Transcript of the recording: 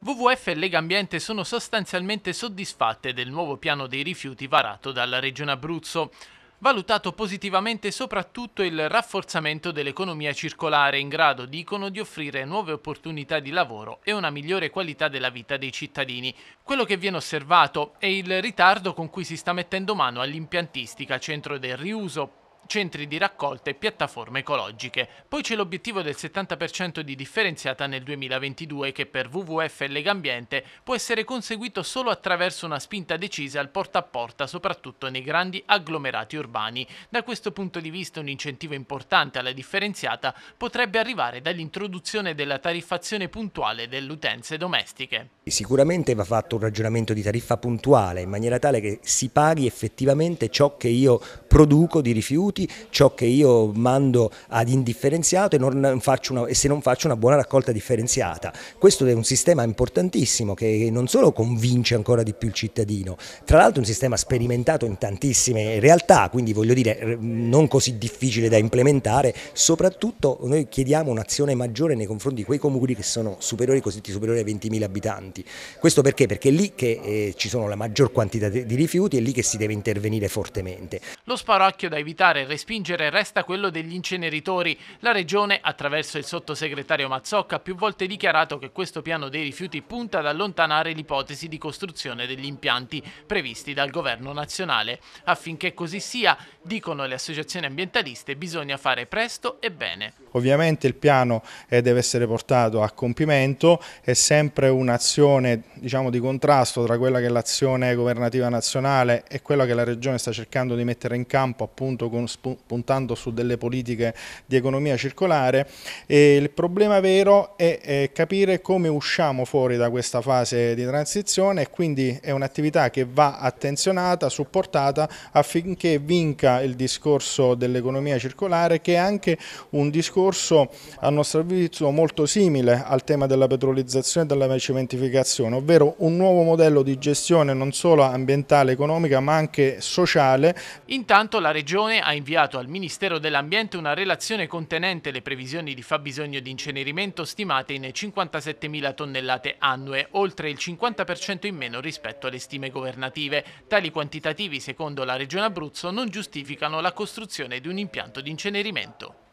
WWF e Lega Ambiente sono sostanzialmente soddisfatte del nuovo piano dei rifiuti varato dalla Regione Abruzzo. Valutato positivamente soprattutto il rafforzamento dell'economia circolare, in grado, dicono, di offrire nuove opportunità di lavoro e una migliore qualità della vita dei cittadini. Quello che viene osservato è il ritardo con cui si sta mettendo mano all'impiantistica centro del riuso, centri di raccolta e piattaforme ecologiche. Poi c'è l'obiettivo del 70% di differenziata nel 2022 che per WWF e Legambiente può essere conseguito solo attraverso una spinta decisa al porta a porta, soprattutto nei grandi agglomerati urbani. Da questo punto di vista un incentivo importante alla differenziata potrebbe arrivare dall'introduzione della tariffazione puntuale delle utenze domestiche. Sicuramente va fatto un ragionamento di tariffa puntuale in maniera tale che si paghi effettivamente ciò che io produco di rifiuti rifiuti, ciò che io mando ad indifferenziato e, una, e, se non faccio una buona raccolta differenziata. Questo è un sistema importantissimo che non solo convince ancora di più il cittadino, tra l'altro è un sistema sperimentato in tantissime realtà, quindi voglio dire non così difficile da implementare, soprattutto noi chiediamo un'azione maggiore nei confronti di quei comuni che sono superiori, cosiddetti superiori ai 20.000 abitanti. Questo perché? Perché è lì che eh, ci sono la maggior quantità di rifiuti e lì che si deve intervenire fortemente. Lo sparacchio da evitare respingere resta quello degli inceneritori. La Regione, attraverso il sottosegretario Mazzocca, ha più volte dichiarato che questo piano dei rifiuti punta ad allontanare l'ipotesi di costruzione degli impianti previsti dal governo nazionale. Affinché così sia, dicono le associazioni ambientaliste, bisogna fare presto e bene. Ovviamente il piano eh, deve essere portato a compimento, è sempre un'azione diciamo, di contrasto tra quella che è l'azione governativa nazionale e quella che la Regione sta cercando di mettere in campo appunto con puntando su delle politiche di economia circolare. E il problema vero è, è capire come usciamo fuori da questa fase di transizione e quindi è un'attività che va attenzionata, supportata affinché vinca il discorso dell'economia circolare che è anche un discorso a nostro avviso molto simile al tema della petrolizzazione e della cementificazione, ovvero un nuovo modello di gestione non solo ambientale, economica ma anche sociale. Intanto la Regione ha invitato inviato al Ministero dell'Ambiente una relazione contenente le previsioni di fabbisogno di incenerimento stimate in 57.000 tonnellate annue, oltre il 50% in meno rispetto alle stime governative. Tali quantitativi, secondo la Regione Abruzzo, non giustificano la costruzione di un impianto di incenerimento.